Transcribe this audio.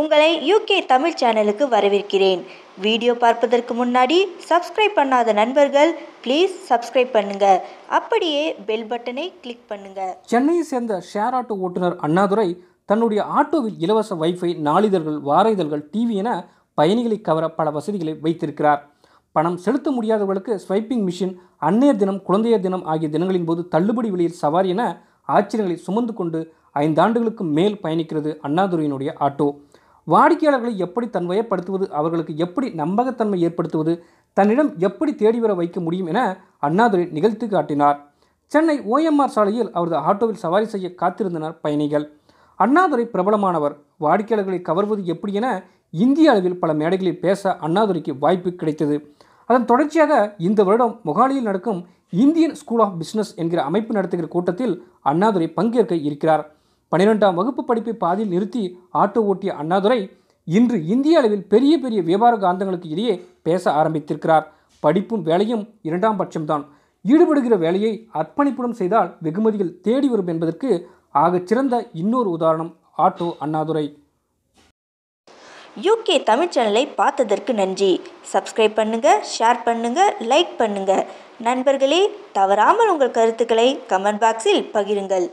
உங்களை யூகே தமிழ் சேனலுக்கு வரவேற்கிறேன் வீடியோ பார்ப்பதற்கு முன்னாடி சப்ஸ்கிரைப் பண்ணாத நண்பர்கள் ப்ளீஸ் சப்ஸ்கிரைப் பண்ணுங்க அப்படியே பெல் பட்டனை கிளிக் பண்ணுங்க சென்னையை சேர்ந்த ஷேர் ஆட்டோ ஓட்டுநர் அண்ணாதுரை தன்னுடைய ஆட்டோவில் இலவச வைஃபை நாளிதழ்கள் வார இதழ்கள் டிவி என பயணிகளை கவர பல வசதிகளை வைத்திருக்கிறார் பணம் செலுத்த முடியாதவர்களுக்கு ஸ்வைப்பிங் மிஷின் அன்னையர் தினம் குழந்தையர் தினம் ஆகிய தினங்களின் போது தள்ளுபடி விலையில் சவாரி என ஆச்சரியங்களை சுமந்து கொண்டு ஐந்தாண்டுகளுக்கு மேல் பயணிக்கிறது அண்ணாதுரையினுடைய ஆட்டோ வாடிக்கையாளர்களை எப்படி தன்வயப்படுத்துவது அவர்களுக்கு எப்படி நம்பகத்தன்மை ஏற்படுத்துவது தன்னிடம் எப்படி தேடி வர வைக்க முடியும் என அண்ணாதுரை நிகழ்த்து காட்டினார் சென்னை ஓஎம்ஆர் சாலையில் அவரது ஆட்டோவில் சவாரி செய்ய காத்திருந்தனர் பயணிகள் அண்ணாதுரை பிரபலமானவர் வாடிக்கையாளர்களை கவர்வது எப்படி என இந்திய அளவில் பல மேடைகளில் பேச அண்ணாதுரைக்கு வாய்ப்பு கிடைத்தது அதன் தொடர்ச்சியாக இந்த வருடம் மொகாலியில் நடக்கும் இந்தியன் ஸ்கூல் ஆஃப் பிஸ்னஸ் என்கிற அமைப்பு நடத்துகிற கூட்டத்தில் அண்ணாதுரை பங்கேற்க இருக்கிறார் பன்னிரெண்டாம் வகுப்பு படிப்பை பாதியில் நிறுத்தி ஆட்டோ ஓட்டிய அண்ணாதுரை இன்று இந்திய அளவில் பெரிய பெரிய வியாபார காந்தங்களுக்கு இடையே பேச ஆரம்பித்திருக்கிறார் படிப்பும் வேலையும் இரண்டாம் பட்சம்தான் ஈடுபடுகிற வேலையை அர்ப்பணிப்புடன் செய்தால் வெகுமதிகள் தேடி வரும் என்பதற்கு ஆகச் சிறந்த இன்னொரு உதாரணம் ஆட்டோ அண்ணாதுரை யூகே தமிழ் சேனலை பார்த்ததற்கு நன்றி சப்ஸ்கிரைப் பண்ணுங்கள் ஷேர் பண்ணுங்கள் லைக் பண்ணுங்கள் நண்பர்களே தவறாமல் உங்கள் கருத்துக்களை கமெண்ட் பாக்ஸில் பகிருங்கள்